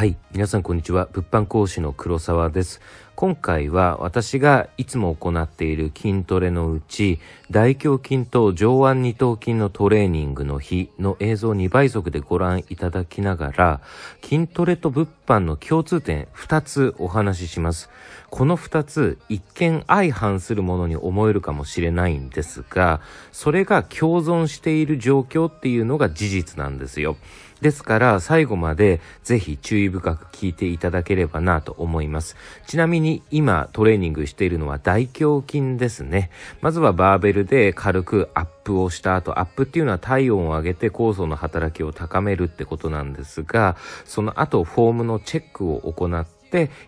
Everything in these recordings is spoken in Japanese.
はい。皆さん、こんにちは。物販講師の黒沢です。今回は、私がいつも行っている筋トレのうち、大胸筋と上腕二頭筋のトレーニングの日の映像2倍速でご覧いただきながら、筋トレと物販の共通点2つお話しします。この2つ一見相反するものに思えるかもしれないんですがそれが共存している状況っていうのが事実なんですよですから最後までぜひ注意深く聞いていただければなと思いますちなみに今トレーニングしているのは大胸筋ですねまずはバーベルで軽くアップをした後アップっていうのは体温を上げて酵素の働きを高めるってことなんですがその後フォームのチェックを行って、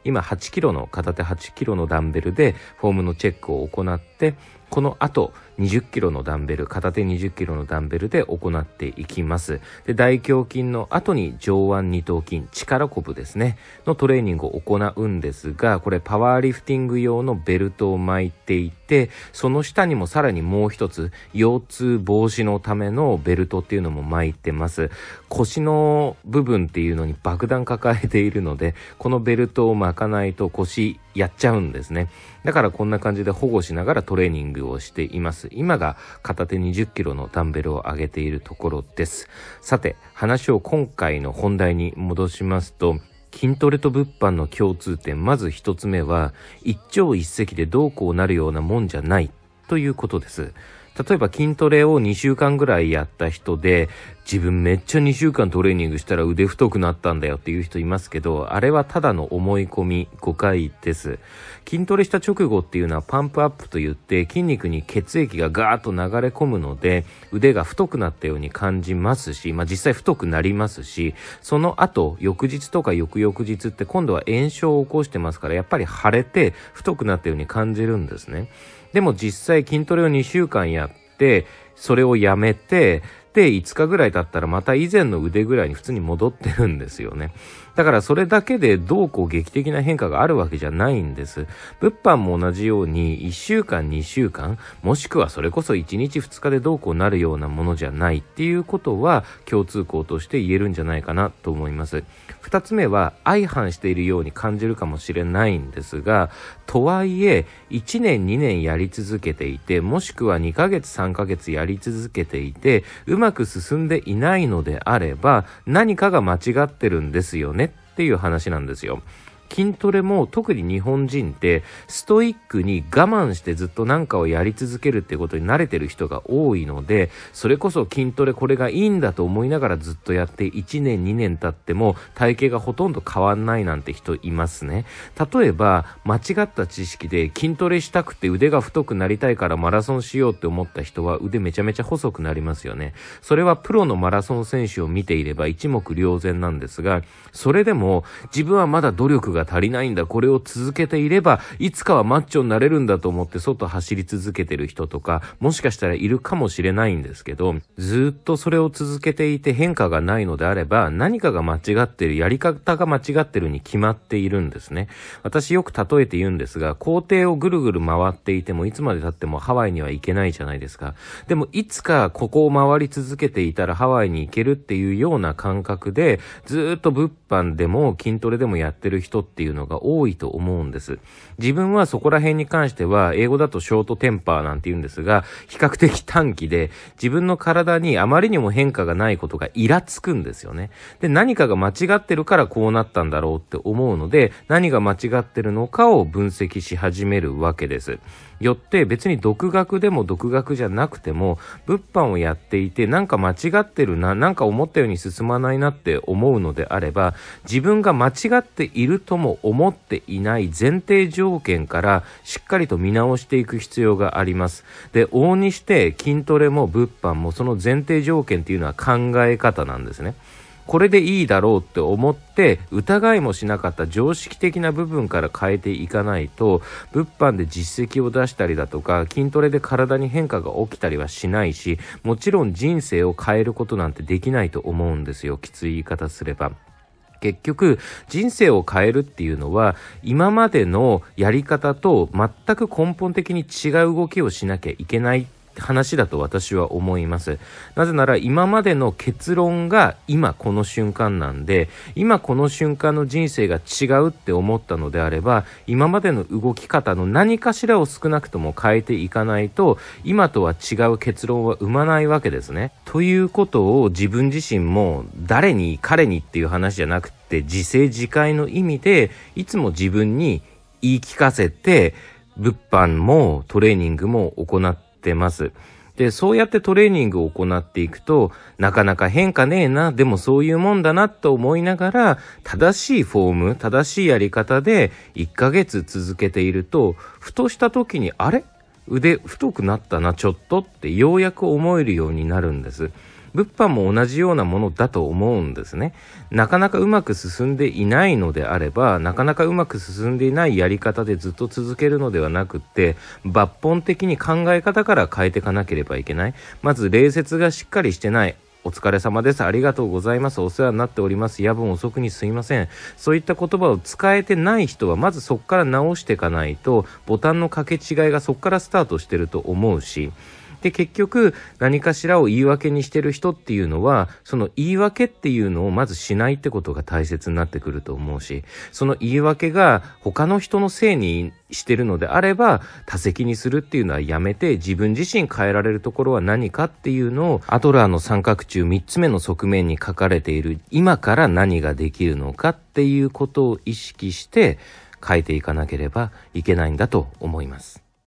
今8キロの、片手8キロのダンベルで、フォームのチェックを行って、この後、20キロのダンベル、片手20キロのダンベルで行っていきます。で、大胸筋の後に上腕二頭筋、力こぶですね、のトレーニングを行うんですが、これパワーリフティング用のベルトを巻いていて、その下にもさらにもう一つ、腰痛防止のためのベルトっていうのも巻いてます。腰の部分っていうのに爆弾抱えているので、このベルトを巻かないと腰やっちゃうんですね。だからこんな感じで保護しながらトレーニングルをしています。今が片手20キロのダンベルを上げているところです。さて、話を今回の本題に戻しますと、筋トレと物販の共通点、まず一つ目は、一朝一夕でどうこうなるようなもんじゃないということです。例えば筋トレを2週間ぐらいやった人で、自分めっちゃ2週間トレーニングしたら腕太くなったんだよっていう人いますけど、あれはただの思い込み、誤解です。筋トレした直後っていうのはパンプアップと言って筋肉に血液がガーッと流れ込むので、腕が太くなったように感じますし、まあ、実際太くなりますし、その後、翌日とか翌々日って今度は炎症を起こしてますから、やっぱり腫れて太くなったように感じるんですね。でも実際筋トレを2週間やっ、それをやめて、って5日ぐらい経ったらまた以前の腕ぐらいに普通に戻ってるんですよね。だからそれだけでどうこう劇的な変化があるわけじゃないんです。物販も同じように1週間2週間もしくはそれこそ1日2日でどうこうなるようなものじゃないっていうことは共通項として言えるんじゃないかなと思います。2つ目は相反しているように感じるかもしれないんですが、とはいえ1年2年やり続けていてもしくは2ヶ月3ヶ月やり続けていてうまく進んでいないのであれば、何かが間違ってるんですよねっていう話なんですよ。筋トレも特に日本人ってストイックに我慢してずっと何かをやり続けるってことに慣れてる人が多いので、それこそ筋トレこれがいいんだと思いながらずっとやって1年2年経っても体型がほとんど変わんないなんて人いますね。例えば、間違った知識で筋トレしたくて腕が太くなりたいからマラソンしようって思った人は腕めちゃめちゃ細くなりますよね。それはプロのマラソン選手を見ていれば一目瞭然なんですが、それでも自分はまだ努力がが足りないんだ。これを続けていれば、いつかはマッチョになれるんだと思って外走り続けてる人とか、もしかしたらいるかもしれないんですけど、ずっとそれを続けていて変化がないのであれば、何かが間違ってる、やり方が間違ってるに決まっているんですね。私よく例えて言うんですが、校庭をぐるぐる回っていても、いつまで経ってもハワイには行けないじゃないですか。でも、いつかここを回り続けていたらハワイに行けるっていうような感覚で、ずっと物販でも筋トレでもやってる人ってっていうのが多いと思うんです。自分はそこら辺に関しては、英語だとショートテンパーなんて言うんですが、比較的短期で、自分の体にあまりにも変化がないことがイラつくんですよね。で、何かが間違ってるからこうなったんだろうって思うので、何が間違ってるのかを分析し始めるわけです。よって別に独学でも独学じゃなくても、物販をやっていて、なんか間違ってるな、なんか思ったように進まないなって思うのであれば、自分が間違っているとも思っていない前提条件から、しっかりと見直していく必要があります。で、往々にして筋トレも物販もその前提条件っていうのは考え方なんですね。これでいいだろうって思って疑いもしなかった常識的な部分から変えていかないと物販で実績を出したりだとか筋トレで体に変化が起きたりはしないしもちろん人生を変えることなんてできないと思うんですよきつい言い方すれば。結局人生を変えるっていうのは今までのやり方と全く根本的に違う動きをしなきゃいけない話だと私は思います。なぜなら今までの結論が今この瞬間なんで、今この瞬間の人生が違うって思ったのであれば、今までの動き方の何かしらを少なくとも変えていかないと、今とは違う結論は生まないわけですね。ということを自分自身も誰に彼にっていう話じゃなくて、自制自戒の意味で、いつも自分に言い聞かせて、物販もトレーニングも行ってってます。で、そうやってトレーニングを行っていくと、なかなか変化ねえな、でもそういうもんだなと思いながら、正しいフォーム、正しいやり方で1ヶ月続けていると、ふとした時に、あれ腕太くなったな、ちょっとってようやく思えるようになるんです。物販も同じようなものだと思うんですね。なかなかうまく進んでいないのであれば、なかなかうまく進んでいないやり方でずっと続けるのではなくって、抜本的に考え方から変えていかなければいけない。まず、礼節がしっかりしてない。お疲れ様です。ありがとうございます。お世話になっております。夜分遅くにすいません。そういった言葉を使えてない人は、まずそこから直していかないと、ボタンの掛け違いがそこからスタートしてると思うし、で、結局、何かしらを言い訳にしてる人っていうのは、その言い訳っていうのをまずしないってことが大切になってくると思うし、その言い訳が他の人のせいにしてるのであれば、他責にするっていうのはやめて、自分自身変えられるところは何かっていうのを、アトラーの三角柱3つ目の側面に書かれている、今から何ができるのかっていうことを意識して、変えていかなければいけないんだと思います。